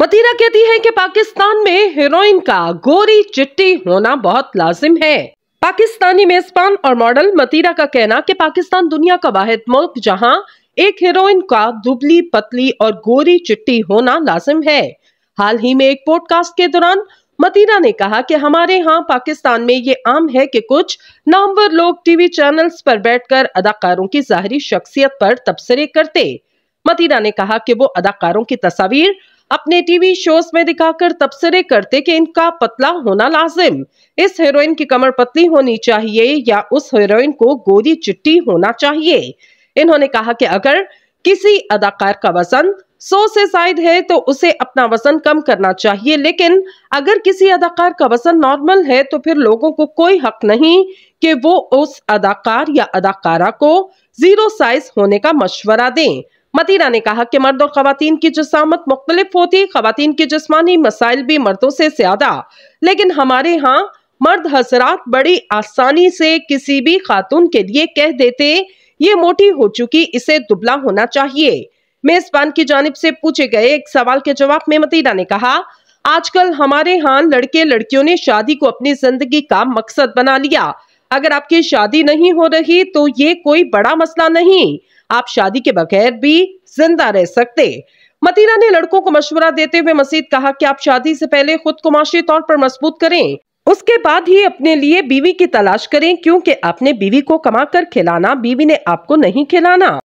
बतीरा कहती है कि पाकिस्तान में हीरोइन का गोरी चिट्टी होना बहुत लाजिम है पाकिस्तानी मेजबान और मॉडल मतीरा का कहना कि पाकिस्तान दुनिया का वाहिद मुल्क जहां एक हीरोइन का दुबली पतली और गोरी चिट्टी होना लाजिम है हाल ही में एक पॉडकास्ट के दौरान मतीरा ने कहा कि हमारे यहाँ पाकिस्तान में ये आम है कि कुछ नामवर लोग टीवी चैनल्स पर बैठकर अदाकारों की जाहरी शख्सियत पर तबसरे करते मतीरा ने कहा कि वो अदाकारों की तस्वीर अपने टीवी शोज में दिखाकर तबसरे करते कि इनका पतला होना लाजिम इस हीरोइन की कमर पतली होनी चाहिए या उस हीरोइन को गोरी चिट्टी होना चाहिए इन्होंने कहा कि अगर किसी अदाकार का वजन सौ से शायद है तो उसे अपना वजन कम करना चाहिए लेकिन अगर किसी अदाकार का वजन नॉर्मल है तो फिर लोगों को कोई हक नहीं कि वो उस अदाकार या अदाकारा को जीरो साइज होने का मशवरा दें मदीना ने कहा कि मर्द और खातन की जसामत मुख्तलिफ होती खातन के जिसमानी मसाइल भी मर्दों से ज्यादा लेकिन हमारे यहाँ मर्द हजरात बड़ी आसानी से किसी भी खातून के लिए कह देते ये मोटी हो चुकी इसे दुबला होना चाहिए मेजबान की जानब से पूछे गए एक सवाल के जवाब में मदीना ने कहा आजकल हमारे यहाँ लड़के लड़कियों ने शादी को अपनी जिंदगी का मकसद बना लिया अगर आपकी शादी नहीं हो रही तो ये कोई बड़ा मसला नहीं आप शादी के बगैर भी जिंदा रह सकते मतीना ने लड़कों को मशवरा देते हुए मसीद कहा कि आप शादी से पहले खुद को माशी तौर पर मजबूत करें उसके बाद ही अपने लिए बीवी की तलाश करें क्योंकि आपने बीवी को कमा कर खिलाना बीवी ने आपको नहीं खिलाना